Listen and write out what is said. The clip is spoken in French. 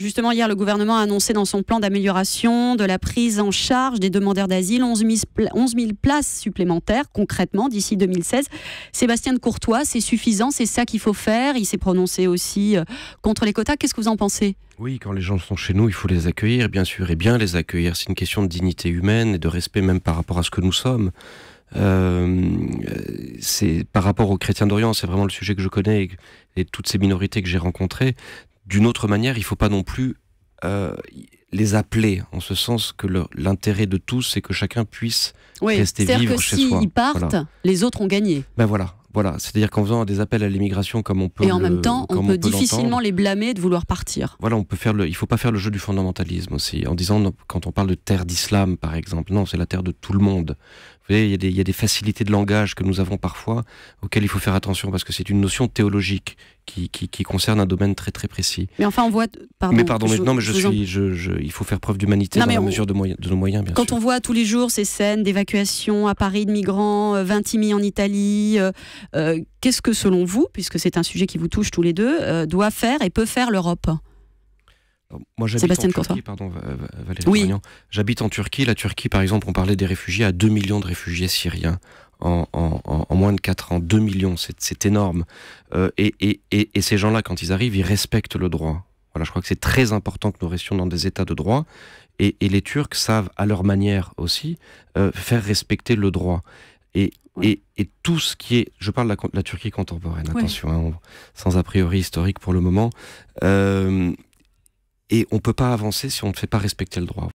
Justement, hier, le gouvernement a annoncé dans son plan d'amélioration de la prise en charge des demandeurs d'asile 11 000 places supplémentaires concrètement d'ici 2016. Sébastien de Courtois, c'est suffisant, c'est ça qu'il faut faire. Il s'est prononcé aussi euh, contre les quotas. Qu'est-ce que vous en pensez oui, quand les gens sont chez nous, il faut les accueillir, bien sûr, et bien les accueillir. C'est une question de dignité humaine et de respect même par rapport à ce que nous sommes. Euh, par rapport aux chrétiens d'Orient, c'est vraiment le sujet que je connais et toutes ces minorités que j'ai rencontrées. D'une autre manière, il ne faut pas non plus euh, les appeler, en ce sens que l'intérêt de tous, c'est que chacun puisse rester vivre chez soi. s'ils partent, les autres ont gagné. Ben voilà, voilà, c'est-à-dire qu'en faisant des appels à l'immigration comme on peut. Et en même temps, on, peut, difficilement les blâmer de vouloir partir. Voilà, on peut faire le, il ne faut pas faire le jeu du fondamentalisme aussi, en disant, quand on parle de terre d'islam par exemple, non, c'est la terre de tout le monde. Vous voyez, il y, a des, facilités de langage que nous avons parfois auxquelles il faut faire attention parce que c'est une notion théologique qui, concerne un domaine très très précis. Mais enfin, on voit. Pardon, mais pardon, mais, non, mais je suis. il faut faire preuve d'humanité dans la mesure de, nos moyens, bien Quand on voit tous les jours ces scènes d'évacuation à Paris de migrants, 20 euh, 000 en Italie, euh, euh, qu'est-ce que, selon vous, puisque c'est un sujet qui vous touche tous les deux, euh, doit faire et peut faire l'Europe moi, j'habite en Turquie, pardon, Valérie oui. J'habite en Turquie. La Turquie, par exemple, on parlait des réfugiés à 2 millions de réfugiés syriens en, moins de 4 ans. 2 millions, c'est énorme. Euh, et, ces gens-là, quand ils arrivent, ils respectent le droit. Voilà, je crois que c'est très important que nous restions dans des états de droit. Et, les Turcs savent, à leur manière aussi, faire respecter le droit. Et, tout ce qui est... Je parle de la, la Turquie contemporaine, attention, hein, sans a priori historique pour le moment. Euh, et on ne peut pas avancer si on ne fait pas respecter le droit.